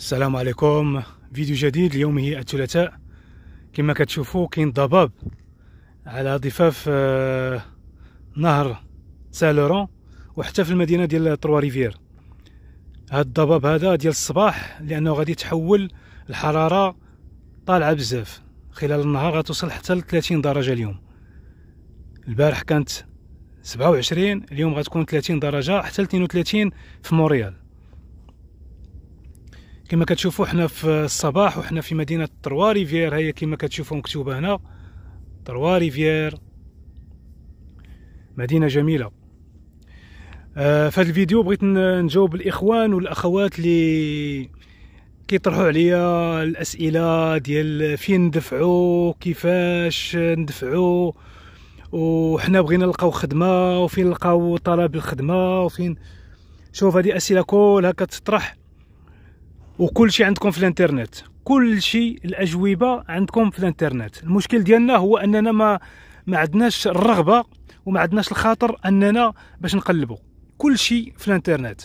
السلام عليكم فيديو جديد اليوم هي الثلاثاء كما كتشوفوا كاين ضباب على ضفاف آه، نهر سالورون وحتى في المدينه ديال تروا ريفير هذا الضباب هذا ديال الصباح لانه غادي تحول الحراره طالعه بزاف خلال النهار غتوصل حتى ل 30 درجه اليوم البارح كانت 27 اليوم غتكون 30 درجه حتى 32 في موريال كما كتشوفوا حنا في الصباح وحنا في مدينه تروا ريفير هي كما كتشوفوا مكتوبه هنا تروا ريفير مدينه جميله آه في هذا الفيديو بغيت نجاوب الاخوان والاخوات اللي كيطرحوا عليا الاسئله ديال فين ندفعوا كيفاش ندفعوا وحنا بغينا نلقاو خدمه وفين نلقاو طلب الخدمه وفين شوف هذه اسئله كلها كتطرح وكل شيء عندكم في الانترنت كل شيء الاجوبه عندكم في الانترنت المشكل ديالنا هو اننا ما ما عندناش الرغبه وما عندناش الخاطر اننا باش نقلبوا كل شيء في الانترنت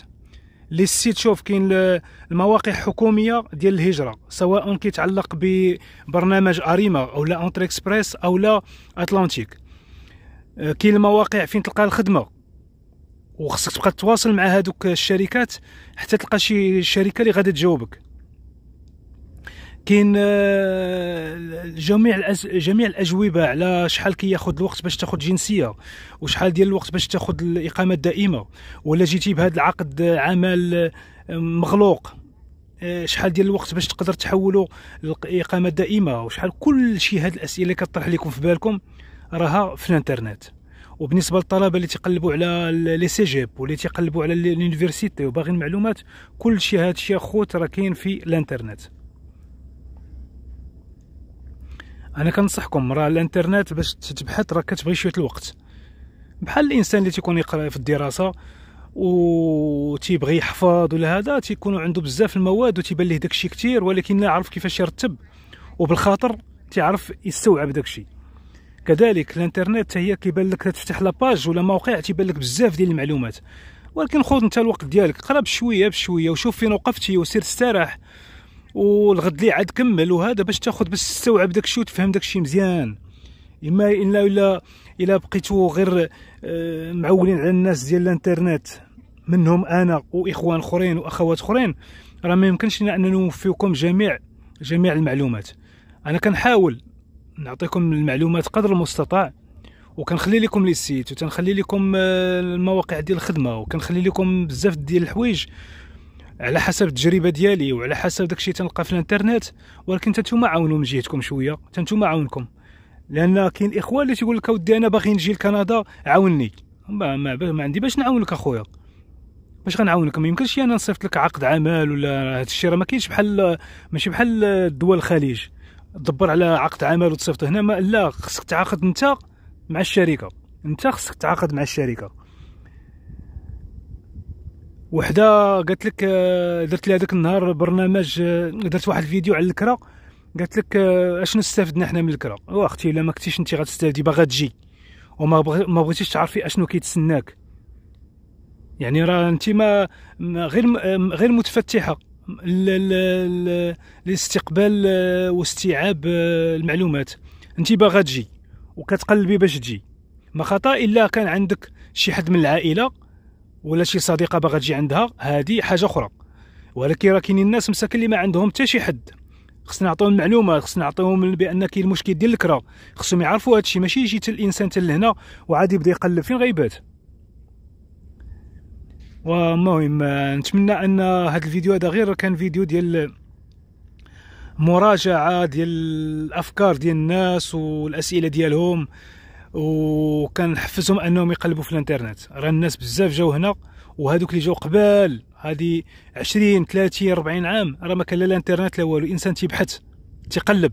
لي سيت شوف كاين المواقع الحكوميه ديال الهجره سواء كيتعلق ببرنامج اريما او لا اونتر اكسبريس او لا اتلانتيك آه، كاين المواقع فين تلقى الخدمه وخصك تبقى تتواصل مع هذوك الشركات حتى تلقى شي شركه اللي غادي تجاوبك كاين آه، جميع جميع الاجوبه على شحال كياخذ الوقت باش تاخذ جنسيه وشحال ديال الوقت باش تاخذ الاقامه الدائمه ولا جيتي بهذا العقد عمل آه، مغلوق آه، شحال ديال الوقت باش تقدر تحولوا الاقامه الدائمه وشحال كل شيء هاد الاسئله كطرح لكم في بالكم راها في الانترنت وبالنسبه للطلبه اللي تيقلبوا على لي سي جيب واللي تيقلبوا على لونيفرسيتي وباغيين معلومات كل شيء هذا الشيء خوت راه كاين في الانترنت انا كنصحكم راه الانترنت باش تبحث راه كتبغي شويه الوقت بحال الانسان اللي تيكون يقرا في الدراسه و تيبغي يحفظ ولا هذا تيكونوا عنده بزاف المواد وتيبان ليه داكشي كثير ولكن لا عرف كيفاش يرتب وبالخاطر تيعرف يستوعب داكشي كذلك الانترنت هي كيبان لك تفتح لاباج ولا موقع تيبان لك بزاف ديال المعلومات ولكن خذ انت الوقت ديالك قرا بشويه بشويه وشوف فين وقفتي وسير استراح والغد لي عاد كمل وهذا باش تاخذ باش تستوعب داك الشيء وتفهم داك الشيء مزيان اما الا الا الا بقيتو غير آه، معولين على الناس ديال الانترنت منهم انا واخوان اخرين واخوات اخرين راه ما يمكنش لنا ان نوفيكم جميع جميع المعلومات انا كنحاول نعطيكم المعلومات قدر المستطاع وكنخلي لكم لي سيت وتنخلي لكم آه، المواقع ديال الخدمه وكنخلي لكم بزاف ديال الحوايج على حسب التجربه ديالي وعلى حسب داكشي تنلقى في الانترنت ولكن نتوما عاونوا من جهتكم شويه نتوما عاونكم لان كاين اخوان اللي تيقول لك اودي انا باغي نجي لكندا عاوني ما, ما, ما عندي باش نعاونك اخويا باش غنعاونك ما يمكنش انا نصيفط لك عقد عمل ولا هذا الشيء راه ما كاينش بحال ماشي بحال دول الخليج تدبر على عقد عمل وتصيفط هنا ما لا خصك تعاقد انت مع الشركه انت خصك تعاقد مع الشركه وحده قالت لك آه، درت لي هذاك النهار برنامج آه، درت واحد الفيديو على الكره قالت لك آه، اشنو استفدنا حنا من الكره واختي الا ما كنتيش انت غتستافدي باغا تجي وما ما بغيتيش تعرفي اشنو كيتسناك يعني راه انت ما غير غير متفتحه لاستقبال آه، واستيعاب آه، المعلومات انت باغا تجي وكتقلبي باش تجي ما خطا الا كان عندك شي حد من العائله ولا شي صديقه باغا تجي عندها هذه حاجه اخرى ولكن راه كاينين الناس مساكن اللي ما عندهم حتى شي حد خصنا نعطيهم المعلومات خصنا نعطيهم بان كاين المشكل ديال الكره خصهم يعرفوا هادشي ماشي يجي حتى الانسان حتى لهنا وعاد يبدا يقلب فين غيبات ومهم نتمنى ان هذا الفيديو هذا غير كان فيديو ديال مراجعه ديال الافكار ديال الناس والاسئله ديالهم وكنحفزهم انهم يقلبوا في الانترنت راه الناس بزاف جاو هنا وهذوك اللي جاو قبال هذه 20 30 40 عام راه ما كان لا الانترنت لا والو الانسان تيبحث تيقلب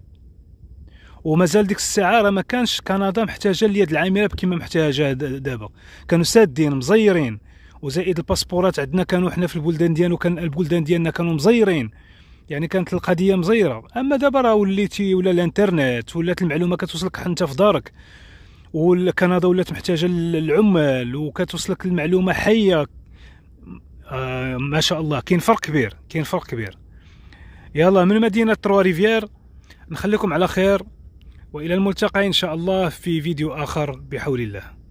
ومازال ديك الساعه راه ما كانش كندا محتاجه ليد العامله كما محتاجه دابا كانوا سادين مزيرين وزائد الباسبورات عندنا كانوا حنا في البلدان ديالنا وكان البلدان ديالنا كانوا مزيرين يعني كانت القضيه مزيره اما دابا راه وليتي ولا الانترنت ولات المعلومه كتوصلك حتى في دارك وكندا ولات محتاجه للعمال وكتوصلك المعلومه حيه آه ما شاء الله كاين فرق كبير كاين فرق كبير يلا من مدينه تروا ريفيير نخليكم على خير والى الملتقى ان شاء الله في فيديو اخر بحول الله